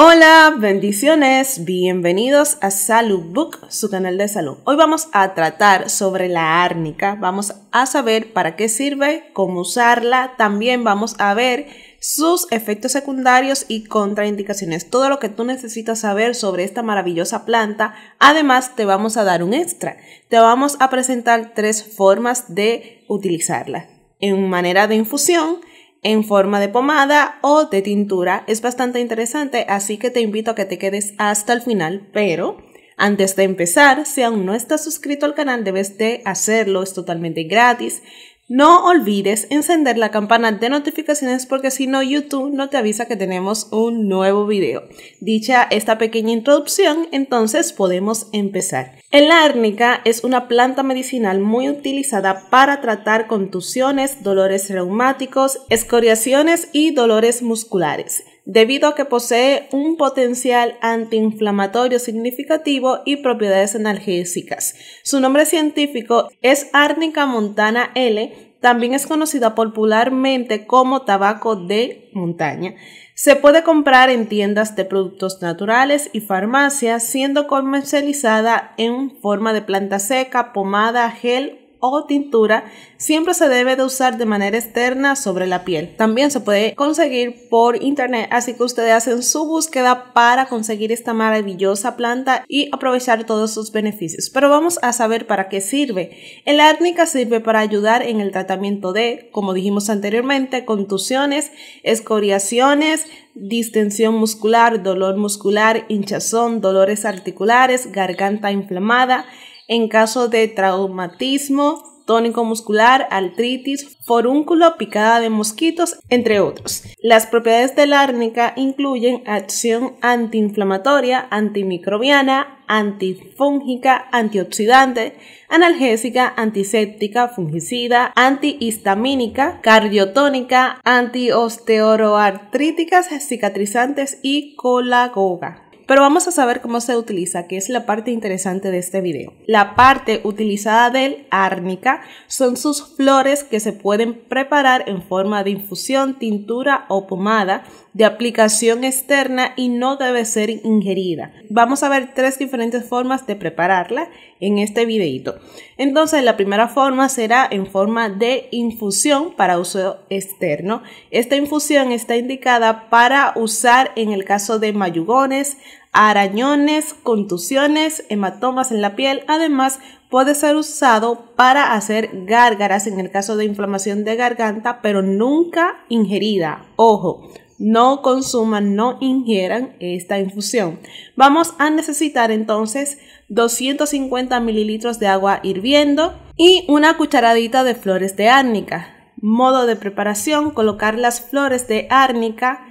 Hola, bendiciones, bienvenidos a Salud Book, su canal de salud. Hoy vamos a tratar sobre la árnica, vamos a saber para qué sirve, cómo usarla, también vamos a ver sus efectos secundarios y contraindicaciones, todo lo que tú necesitas saber sobre esta maravillosa planta. Además, te vamos a dar un extra, te vamos a presentar tres formas de utilizarla en manera de infusión, en forma de pomada o de tintura. Es bastante interesante, así que te invito a que te quedes hasta el final, pero... Antes de empezar, si aún no estás suscrito al canal, debes de hacerlo, es totalmente gratis. No olvides encender la campana de notificaciones porque si no YouTube no te avisa que tenemos un nuevo video. Dicha esta pequeña introducción, entonces podemos empezar. El árnica es una planta medicinal muy utilizada para tratar contusiones, dolores reumáticos, escoriaciones y dolores musculares debido a que posee un potencial antiinflamatorio significativo y propiedades analgésicas. Su nombre científico es Árnica montana L también es conocida popularmente como tabaco de montaña. Se puede comprar en tiendas de productos naturales y farmacias, siendo comercializada en forma de planta seca, pomada, gel o tintura siempre se debe de usar de manera externa sobre la piel. También se puede conseguir por internet, así que ustedes hacen su búsqueda para conseguir esta maravillosa planta y aprovechar todos sus beneficios. Pero vamos a saber para qué sirve. El árnica sirve para ayudar en el tratamiento de, como dijimos anteriormente, contusiones, escoriaciones, distensión muscular, dolor muscular, hinchazón, dolores articulares, garganta inflamada, en caso de traumatismo tónico muscular, artritis, forúnculo, picada de mosquitos, entre otros. Las propiedades la árnica incluyen acción antiinflamatoria, antimicrobiana, antifúngica, antioxidante, analgésica, antiséptica, fungicida, antihistamínica, cardiotónica, antiosteoroartríticas, cicatrizantes y colagoga. Pero vamos a saber cómo se utiliza, que es la parte interesante de este video. La parte utilizada del árnica son sus flores que se pueden preparar en forma de infusión, tintura o pomada de aplicación externa y no debe ser ingerida. Vamos a ver tres diferentes formas de prepararla en este videito. Entonces la primera forma será en forma de infusión para uso externo. Esta infusión está indicada para usar en el caso de mayugones, arañones, contusiones, hematomas en la piel. Además, puede ser usado para hacer gárgaras en el caso de inflamación de garganta, pero nunca ingerida. Ojo, no consuman, no ingieran esta infusión. Vamos a necesitar entonces 250 mililitros de agua hirviendo y una cucharadita de flores de árnica. Modo de preparación, colocar las flores de árnica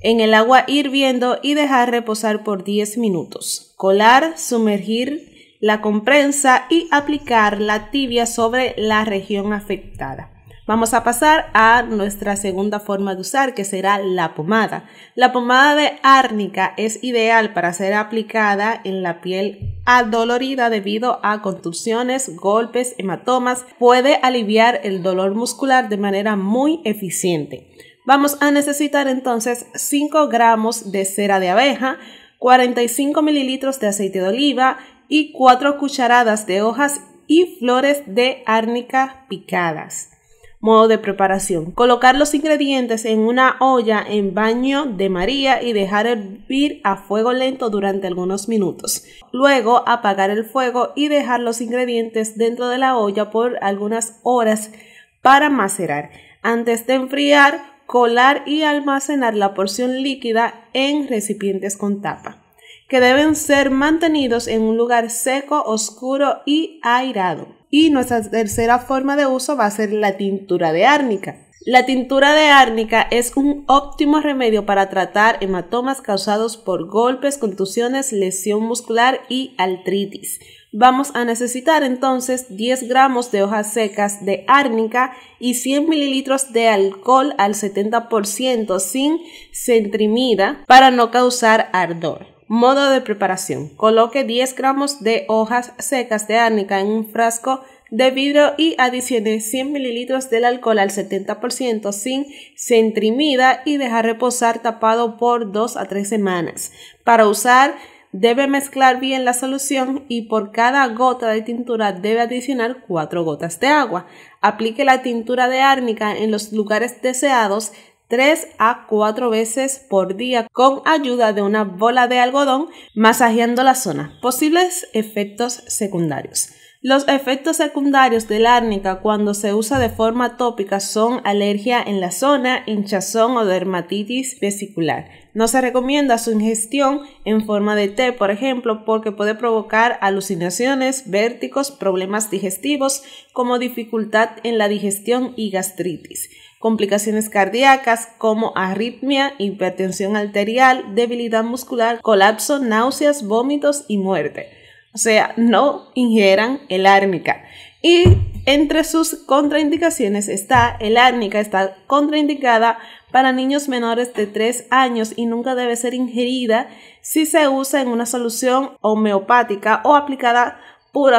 en el agua hirviendo y dejar reposar por 10 minutos. Colar, sumergir la comprensa y aplicar la tibia sobre la región afectada. Vamos a pasar a nuestra segunda forma de usar, que será la pomada. La pomada de árnica es ideal para ser aplicada en la piel adolorida debido a contusiones, golpes, hematomas. Puede aliviar el dolor muscular de manera muy eficiente. Vamos a necesitar entonces 5 gramos de cera de abeja, 45 mililitros de aceite de oliva y 4 cucharadas de hojas y flores de árnica picadas. Modo de preparación. Colocar los ingredientes en una olla en baño de María y dejar hervir a fuego lento durante algunos minutos. Luego apagar el fuego y dejar los ingredientes dentro de la olla por algunas horas para macerar. Antes de enfriar, colar y almacenar la porción líquida en recipientes con tapa, que deben ser mantenidos en un lugar seco, oscuro y airado. Y nuestra tercera forma de uso va a ser la tintura de árnica. La tintura de árnica es un óptimo remedio para tratar hematomas causados por golpes, contusiones, lesión muscular y artritis. Vamos a necesitar entonces 10 gramos de hojas secas de árnica y 100 mililitros de alcohol al 70% sin centrimida para no causar ardor. Modo de preparación. Coloque 10 gramos de hojas secas de árnica en un frasco de vidrio y adicione 100 ml del alcohol al 70% sin centrimida y dejar reposar tapado por 2 a 3 semanas. Para usar debe mezclar bien la solución y por cada gota de tintura debe adicionar 4 gotas de agua. Aplique la tintura de árnica en los lugares deseados 3 a 4 veces por día con ayuda de una bola de algodón masajeando la zona. Posibles efectos secundarios. Los efectos secundarios de la árnica cuando se usa de forma tópica son alergia en la zona, hinchazón o dermatitis vesicular. No se recomienda su ingestión en forma de té, por ejemplo, porque puede provocar alucinaciones, vértigos, problemas digestivos como dificultad en la digestión y gastritis, complicaciones cardíacas como arritmia, hipertensión arterial, debilidad muscular, colapso, náuseas, vómitos y muerte. O sea, no ingieran el árnica. Y entre sus contraindicaciones está el árnica, está contraindicada para niños menores de 3 años y nunca debe ser ingerida si se usa en una solución homeopática o aplicada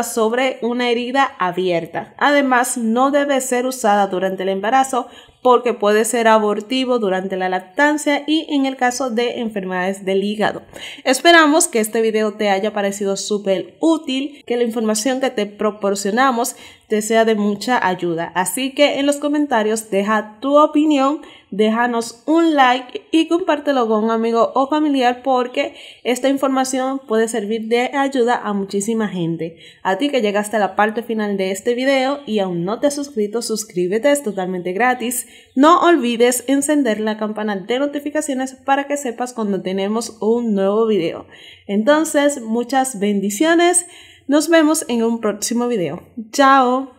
sobre una herida abierta. Además, no debe ser usada durante el embarazo porque puede ser abortivo durante la lactancia y en el caso de enfermedades del hígado. Esperamos que este video te haya parecido súper útil, que la información que te proporcionamos te sea de mucha ayuda. Así que en los comentarios deja tu opinión, déjanos un like y compártelo con un amigo o familiar porque esta información puede servir de ayuda a muchísima gente. A ti que llegaste a la parte final de este video y aún no te has suscrito, suscríbete, es totalmente gratis. No olvides encender la campana de notificaciones para que sepas cuando tenemos un nuevo video. Entonces, muchas bendiciones. Nos vemos en un próximo video. ¡Chao!